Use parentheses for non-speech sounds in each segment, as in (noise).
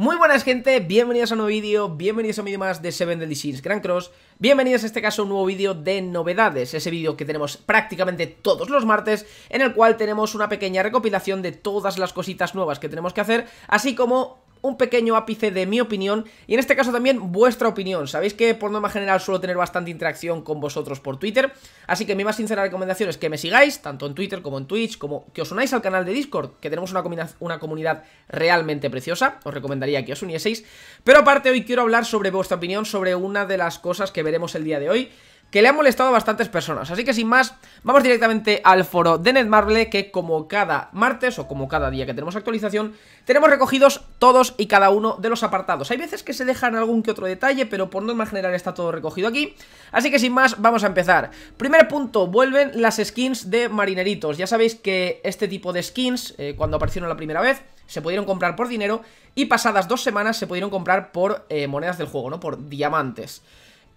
Muy buenas gente, bienvenidos a un nuevo vídeo, bienvenidos a un vídeo más de Seven Deadly Sins Grand Cross Bienvenidos en este caso a un nuevo vídeo de novedades, ese vídeo que tenemos prácticamente todos los martes En el cual tenemos una pequeña recopilación de todas las cositas nuevas que tenemos que hacer, así como un pequeño ápice de mi opinión y en este caso también vuestra opinión. Sabéis que por norma general suelo tener bastante interacción con vosotros por Twitter, así que mi más sincera recomendación es que me sigáis, tanto en Twitter como en Twitch, como que os unáis al canal de Discord, que tenemos una, una comunidad realmente preciosa, os recomendaría que os unieseis. Pero aparte hoy quiero hablar sobre vuestra opinión sobre una de las cosas que veremos el día de hoy, que le ha molestado a bastantes personas. Así que sin más, vamos directamente al foro de Netmarble, que como cada martes o como cada día que tenemos actualización, tenemos recogidos todos y cada uno de los apartados. Hay veces que se dejan algún que otro detalle, pero por norma general está todo recogido aquí. Así que sin más, vamos a empezar. Primer punto, vuelven las skins de marineritos. Ya sabéis que este tipo de skins, eh, cuando aparecieron la primera vez, se pudieron comprar por dinero y pasadas dos semanas se pudieron comprar por eh, monedas del juego, ¿no? Por diamantes.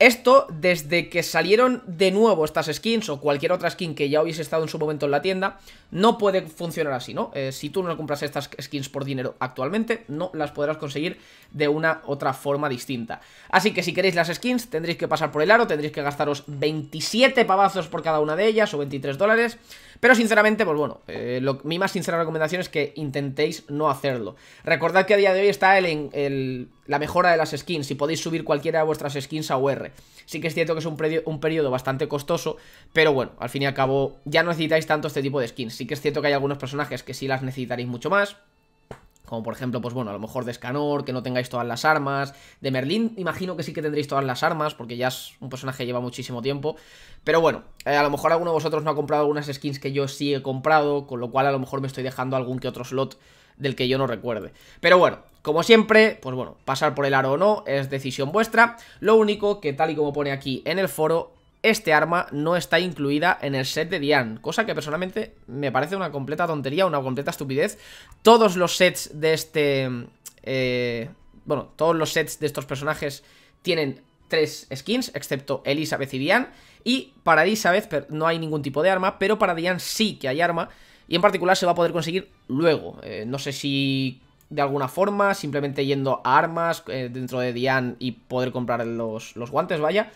Esto desde que salieron de nuevo estas skins o cualquier otra skin que ya hubiese estado en su momento en la tienda, no puede funcionar así, ¿no? Eh, si tú no compras estas skins por dinero actualmente, no las podrás conseguir de una otra forma distinta. Así que si queréis las skins, tendréis que pasar por el aro, tendréis que gastaros 27 pavazos por cada una de ellas o 23 dólares. Pero sinceramente, pues bueno, eh, mi más sincera recomendación es que intentéis no hacerlo. Recordad que a día de hoy está el, la mejora de las skins y podéis subir cualquiera de vuestras skins a UR. Sí que es cierto que es un, un periodo bastante costoso, pero bueno, al fin y al cabo ya no necesitáis tanto este tipo de skins. Sí que es cierto que hay algunos personajes que sí las necesitaréis mucho más, como por ejemplo, pues bueno, a lo mejor de Scanor que no tengáis todas las armas. De Merlín, imagino que sí que tendréis todas las armas, porque ya es un personaje que lleva muchísimo tiempo. Pero bueno, eh, a lo mejor alguno de vosotros no ha comprado algunas skins que yo sí he comprado, con lo cual a lo mejor me estoy dejando algún que otro slot del que yo no recuerde. Pero bueno, como siempre, pues bueno, pasar por el aro o no es decisión vuestra. Lo único que tal y como pone aquí en el foro, este arma no está incluida en el set de Dian, cosa que personalmente me parece una completa tontería, una completa estupidez. Todos los sets de este... Eh, bueno, todos los sets de estos personajes tienen tres skins, excepto Elizabeth y Diane. Y para Elizabeth no hay ningún tipo de arma, pero para Dian sí que hay arma y en particular se va a poder conseguir luego. Eh, no sé si de alguna forma, simplemente yendo a armas eh, dentro de Dian y poder comprar los, los guantes, vaya,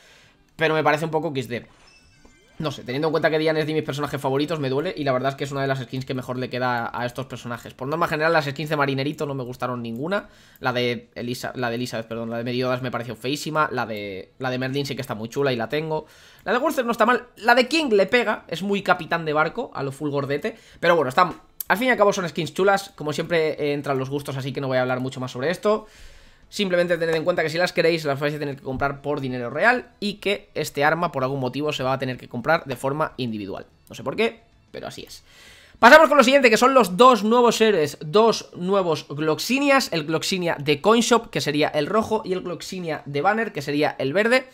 pero me parece un poco XD. No sé, teniendo en cuenta que Diane es de mis personajes favoritos, me duele. Y la verdad es que es una de las skins que mejor le queda a estos personajes. Por norma general, las skins de Marinerito no me gustaron ninguna. La de Elisa, la de Elizabeth, perdón, la de Mediodas me pareció feísima. La de, la de Merlin sí que está muy chula y la tengo. La de Wurzer no está mal. La de King le pega, es muy capitán de barco, a lo full gordete. Pero bueno, están... Al fin y al cabo son skins chulas. Como siempre, eh, entran los gustos, así que no voy a hablar mucho más sobre esto. Simplemente tened en cuenta que si las queréis las vais a tener que comprar por dinero real y que este arma por algún motivo se va a tener que comprar de forma individual. No sé por qué, pero así es. Pasamos con lo siguiente, que son los dos nuevos héroes, dos nuevos Gloxinias, el Gloxinia de Coinshop, que sería el rojo, y el Gloxinia de Banner, que sería el verde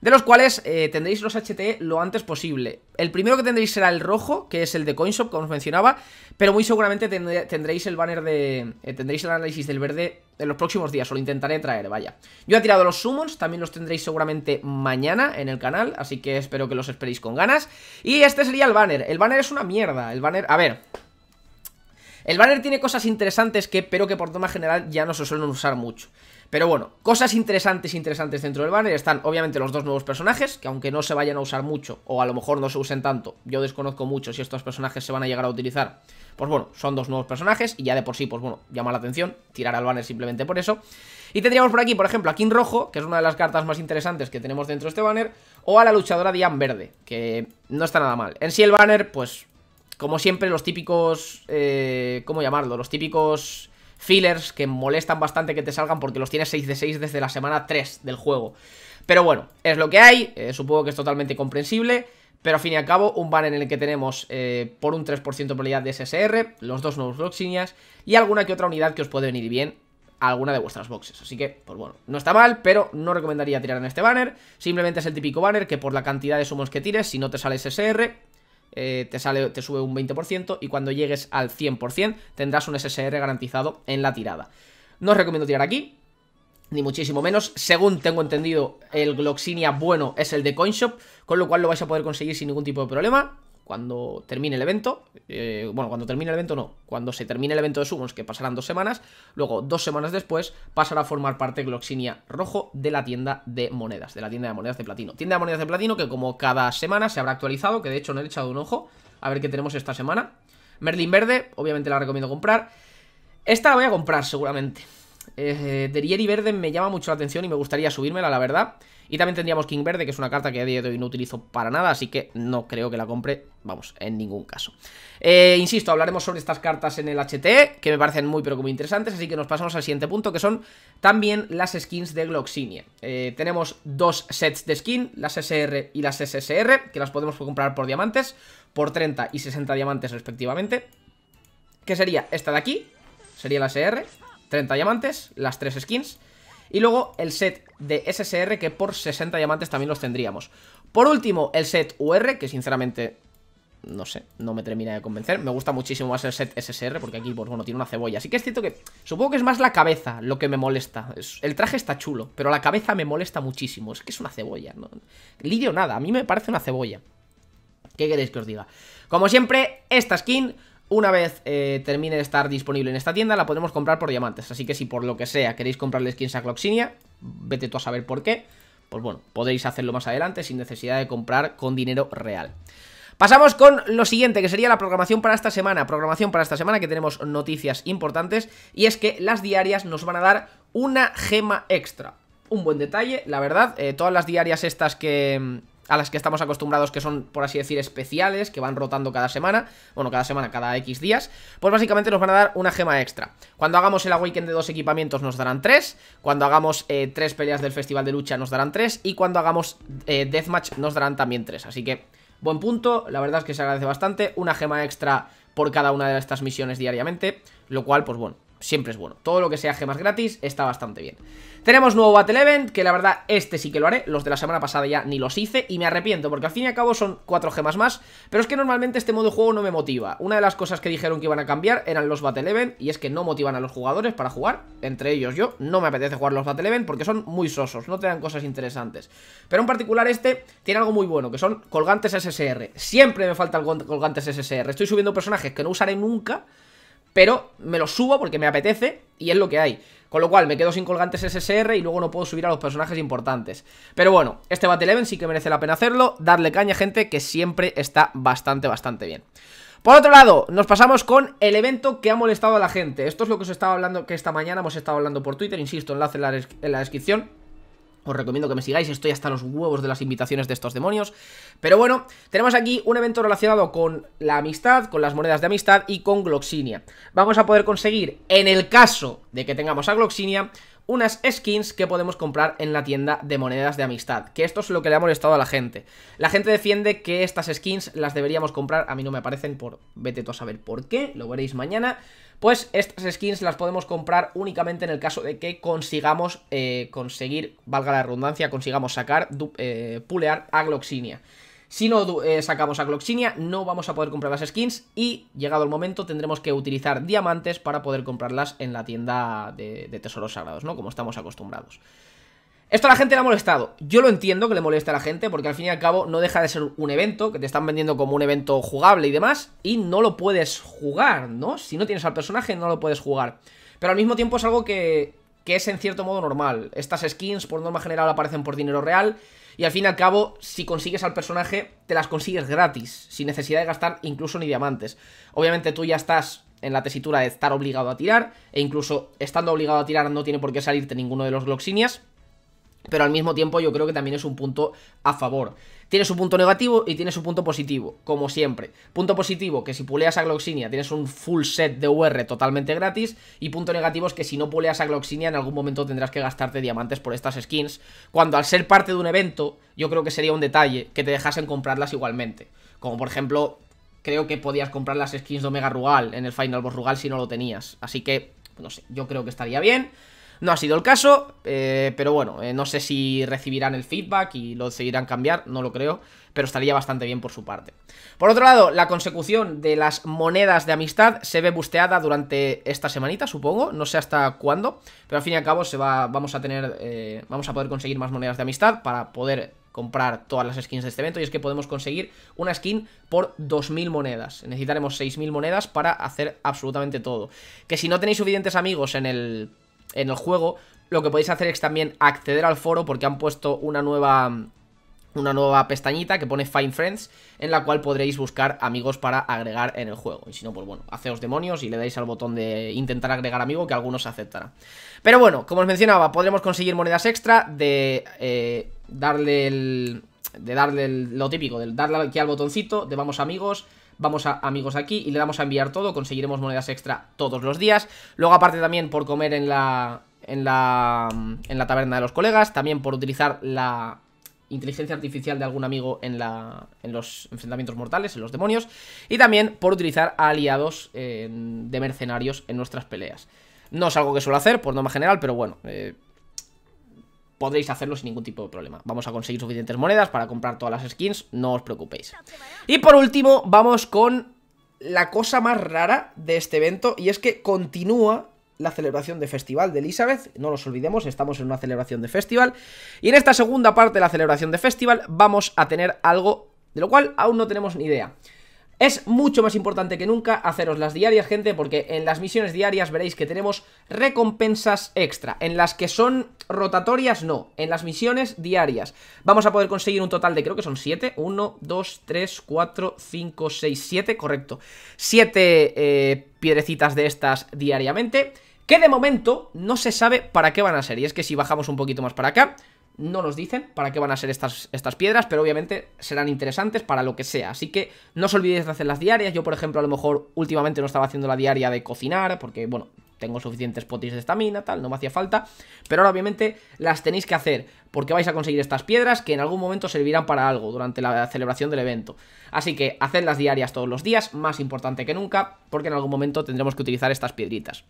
de los cuales eh, tendréis los HT lo antes posible. El primero que tendréis será el rojo, que es el de CoinShop, como os mencionaba, pero muy seguramente tendréis el banner de... Eh, tendréis el análisis del verde en los próximos días, o lo intentaré traer, vaya. Yo he tirado los summons, también los tendréis seguramente mañana en el canal, así que espero que los esperéis con ganas. Y este sería el banner. El banner es una mierda, el banner... A ver, el banner tiene cosas interesantes que, pero que por tema general ya no se suelen usar mucho. Pero bueno, cosas interesantes, interesantes dentro del banner están obviamente los dos nuevos personajes, que aunque no se vayan a usar mucho, o a lo mejor no se usen tanto, yo desconozco mucho si estos personajes se van a llegar a utilizar, pues bueno, son dos nuevos personajes y ya de por sí, pues bueno, llama la atención, tirar al banner simplemente por eso. Y tendríamos por aquí, por ejemplo, a King Rojo, que es una de las cartas más interesantes que tenemos dentro de este banner, o a la luchadora Diane Verde, que no está nada mal. En sí el banner, pues, como siempre, los típicos, eh, ¿cómo llamarlo? Los típicos fillers que molestan bastante que te salgan porque los tienes 6 de 6 desde la semana 3 del juego. Pero bueno, es lo que hay, eh, supongo que es totalmente comprensible. Pero al fin y al cabo, un banner en el que tenemos eh, por un 3% de probabilidad de SSR, los dos nuevos Bloxiñas y alguna que otra unidad que os puede venir bien a alguna de vuestras boxes. Así que, pues bueno, no está mal, pero no recomendaría tirar en este banner. Simplemente es el típico banner que por la cantidad de sumos que tires, si no te sale SSR, eh, te, sale, te sube un 20% y cuando llegues al 100% tendrás un SSR garantizado en la tirada. No os recomiendo tirar aquí, ni muchísimo menos. Según tengo entendido, el Gloxinia bueno es el de Coinshop, con lo cual lo vais a poder conseguir sin ningún tipo de problema cuando termine el evento, eh, bueno, cuando termine el evento no, cuando se termine el evento de Summons, que pasarán dos semanas, luego dos semanas después pasará a formar parte Gloxinia Rojo de la tienda de monedas, de la tienda de monedas de platino. Tienda de monedas de platino que como cada semana se habrá actualizado, que de hecho no he echado un ojo, a ver qué tenemos esta semana. Merlin Verde, obviamente la recomiendo comprar. Esta la voy a comprar seguramente eh, de Verde me llama mucho la atención y me gustaría subírmela, la verdad. Y también tendríamos King Verde, que es una carta que a día de hoy no utilizo para nada, así que no creo que la compre, vamos, en ningún caso. Eh, insisto, hablaremos sobre estas cartas en el HT, que me parecen muy pero muy interesantes, así que nos pasamos al siguiente punto, que son también las skins de Gloxinia. Eh, tenemos dos sets de skin, las SR y las SSR, que las podemos comprar por diamantes, por 30 y 60 diamantes respectivamente. Que sería esta de aquí, sería la SR, 30 diamantes, las 3 skins Y luego el set de SSR que por 60 diamantes también los tendríamos Por último, el set UR, que sinceramente... No sé, no me termina de convencer Me gusta muchísimo más el set SSR porque aquí, pues bueno, tiene una cebolla Así que es cierto que supongo que es más la cabeza lo que me molesta El traje está chulo, pero la cabeza me molesta muchísimo Es que es una cebolla, ¿no? Lidio nada, a mí me parece una cebolla ¿Qué queréis que os diga? Como siempre, esta skin una vez eh, termine de estar disponible en esta tienda, la podemos comprar por diamantes. Así que si por lo que sea queréis comprarle skins a Cloxinia, vete tú a saber por qué. Pues bueno, podéis hacerlo más adelante sin necesidad de comprar con dinero real. Pasamos con lo siguiente, que sería la programación para esta semana. Programación para esta semana que tenemos noticias importantes y es que las diarias nos van a dar una gema extra. Un buen detalle, la verdad, eh, todas las diarias estas que, mm, a las que estamos acostumbrados que son, por así decir, especiales, que van rotando cada semana, bueno, cada semana, cada X días, pues básicamente nos van a dar una gema extra. Cuando hagamos el Awaken de dos equipamientos nos darán tres, cuando hagamos eh, tres peleas del Festival de Lucha nos darán tres, y cuando hagamos eh, Deathmatch nos darán también tres, así que... Buen punto, la verdad es que se agradece bastante, una gema extra por cada una de estas misiones diariamente, lo cual, pues bueno, siempre es bueno. Todo lo que sea gemas gratis está bastante bien. Tenemos nuevo Battle Event, que la verdad este sí que lo haré. Los de la semana pasada ya ni los hice y me arrepiento, porque al fin y al cabo son cuatro gemas más. Pero es que normalmente este modo de juego no me motiva. Una de las cosas que dijeron que iban a cambiar eran los Battle Event, y es que no motivan a los jugadores para jugar. Entre ellos yo, no me apetece jugar los Battle Event porque son muy sosos, no te dan cosas interesantes. Pero en particular este tiene algo muy bueno, que son colgantes SSR. Siempre me faltan colgantes SSR. Estoy subiendo personajes que no usaré nunca pero me lo subo porque me apetece y es lo que hay. Con lo cual me quedo sin colgantes SSR y luego no puedo subir a los personajes importantes. Pero bueno, este Battle Event sí que merece la pena hacerlo, darle caña gente que siempre está bastante, bastante bien. Por otro lado, nos pasamos con el evento que ha molestado a la gente. Esto es lo que os estaba hablando, que esta mañana hemos estado hablando por Twitter, insisto, enlace en la, en la descripción os recomiendo que me sigáis, estoy hasta los huevos de las invitaciones de estos demonios. Pero bueno, tenemos aquí un evento relacionado con la amistad, con las monedas de amistad y con Gloxinia. Vamos a poder conseguir, en el caso de que tengamos a Gloxinia, unas skins que podemos comprar en la tienda de monedas de amistad, que esto es lo que le ha molestado a la gente. La gente defiende que estas skins las deberíamos comprar, a mí no me parecen por vete tú a saber por qué, lo veréis mañana. Pues estas skins las podemos comprar únicamente en el caso de que consigamos eh, conseguir, valga la redundancia, consigamos sacar, eh, pulear a Gloxinia. Si no eh, sacamos a Gloxinia, no vamos a poder comprar las skins y, llegado el momento, tendremos que utilizar diamantes para poder comprarlas en la tienda de, tesoros sagrados, ¿no? Como estamos acostumbrados. Esto a la gente le ha molestado. Yo lo entiendo que le moleste a la gente, porque al fin y al cabo no deja de ser un evento, que te están vendiendo como un evento jugable y demás, y no lo puedes jugar, ¿no? Si no tienes al personaje, no lo puedes jugar. Pero al mismo tiempo es algo que, que es en cierto modo normal. Estas skins, por norma general, aparecen por dinero real. Y al fin y al cabo, si consigues al personaje, te las consigues gratis, sin necesidad de gastar incluso ni diamantes. Obviamente tú ya estás en la tesitura de estar obligado a tirar, e incluso estando obligado a tirar no tiene por qué salirte ninguno de los gloxinias pero al mismo tiempo yo creo que también es un punto a favor. Tiene su punto negativo y tiene su punto positivo, como siempre. Punto positivo, que si puleas a Gloxinia tienes un full set de UR totalmente gratis. Y punto negativo es que si no puleas a Gloxinia en algún momento tendrás que gastarte diamantes por estas skins. Cuando al ser parte de un evento, yo creo que sería un detalle que te dejasen comprarlas igualmente. Como por ejemplo, creo que podías comprar las skins de Omega Rugal en el Final Boss Rugal si no lo tenías. Así que, no sé, yo creo que estaría bien. No ha sido el caso, eh, pero bueno, eh, no sé si recibirán el feedback y lo decidirán cambiar, no lo creo, pero estaría bastante bien por su parte. Por otro lado, la consecución de las monedas de amistad se ve busteada durante esta semanita, supongo, no sé hasta cuándo, pero al fin y al cabo se va, vamos a tener, eh, vamos a poder conseguir más monedas de amistad para poder comprar todas las skins de este evento y es que podemos conseguir una skin por 2.000 monedas. Necesitaremos 6.000 monedas para hacer absolutamente todo. Que si no tenéis suficientes amigos en el en el juego, lo que podéis hacer es también acceder al foro porque han puesto una nueva una nueva pestañita que pone Find Friends, en la cual podréis buscar amigos para agregar en el juego. Y si no, pues bueno, haceos demonios y le dais al botón de intentar agregar amigo, que algunos aceptarán. Pero bueno, como os mencionaba, podremos conseguir monedas extra de eh, darle De darle lo típico, de darle aquí al botoncito, de vamos amigos, vamos a amigos aquí y le damos a enviar todo, conseguiremos monedas extra todos los días. Luego aparte también por comer en la, en la, mm, en la taberna de los colegas, también por utilizar la inteligencia artificial de algún amigo en, la, en los enfrentamientos mortales, en los demonios, y también por utilizar aliados eh, de mercenarios en nuestras peleas. No es algo que suelo hacer, por norma general, pero bueno... Eh, podréis hacerlo sin ningún tipo de problema. Vamos a conseguir suficientes monedas para comprar todas las skins, no os preocupéis. Y por último, vamos con la cosa más rara de este evento, y es que continúa la celebración de festival de Elizabeth, no nos olvidemos, estamos en una celebración de festival, y en esta segunda parte de la celebración de festival vamos a tener algo de lo cual aún no tenemos ni idea. Es mucho más importante que nunca haceros las diarias, gente, porque en las misiones diarias veréis que tenemos recompensas extra. En las que son rotatorias, no. En las misiones diarias. Vamos a poder conseguir un total de, creo que son 7. 1, 2, 3, 4, 5, 6, 7. Correcto. 7 eh, piedrecitas de estas diariamente. Que de momento no se sabe para qué van a ser. Y es que si bajamos un poquito más para acá, no nos dicen para qué van a ser estas, estas piedras, pero obviamente serán interesantes para lo que sea. Así que no os olvidéis de hacer las diarias. Yo, por ejemplo, a lo mejor últimamente no estaba haciendo la diaria de cocinar, porque, bueno, tengo suficientes potis de estamina, tal, no me hacía falta. Pero ahora obviamente las tenéis que hacer, porque vais a conseguir estas piedras que en algún momento servirán para algo durante la celebración del evento. Así que las diarias todos los días, más importante que nunca, porque en algún momento tendremos que utilizar estas piedritas.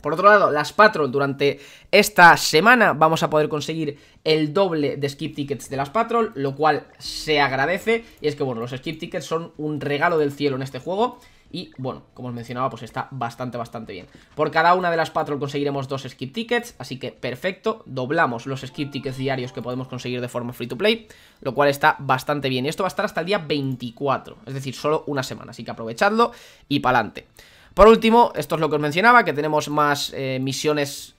Por otro lado, las Patrol durante esta semana vamos a poder conseguir el doble de skip tickets de las Patrol, lo cual se agradece. Y es que, bueno, los skip tickets son un regalo del cielo en este juego. Y bueno, como os mencionaba, pues está bastante, bastante bien. Por cada una de las patrol conseguiremos dos skip tickets, así que perfecto. Doblamos los skip tickets diarios que podemos conseguir de forma free to play, lo cual está bastante bien. Y esto va a estar hasta el día 24, es decir, solo una semana. Así que aprovechadlo y pa'lante. Por último, esto es lo que os mencionaba, que tenemos más eh, misiones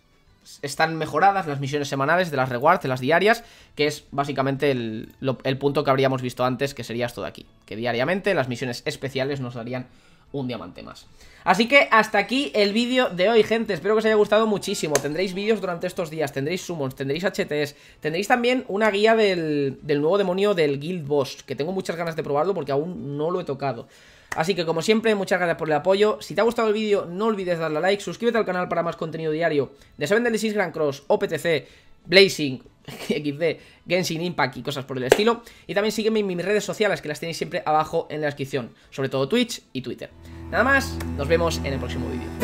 están mejoradas las misiones semanales de las rewards, de las diarias, que es básicamente el, el, punto que habríamos visto antes, que sería esto de aquí, que diariamente las misiones especiales nos darían un diamante más. Así que hasta aquí el vídeo de hoy, gente. Espero que os haya gustado muchísimo. Tendréis vídeos durante estos días, tendréis summons, tendréis HTs, tendréis también una guía del, nuevo demonio del Guild Boss, que tengo muchas ganas de probarlo porque aún no lo he tocado. Así que como siempre, muchas gracias por el apoyo. Si te ha gustado el vídeo, no olvides darle a like, suscríbete al canal para más contenido diario de Six Grand Cross, OPTC, Blazing, (laughs) XD, Genshin Impact y cosas por el estilo. Y también sígueme en mis redes sociales, que las tenéis siempre abajo en la descripción, sobre todo Twitch y Twitter. Nada más, nos vemos en el próximo vídeo.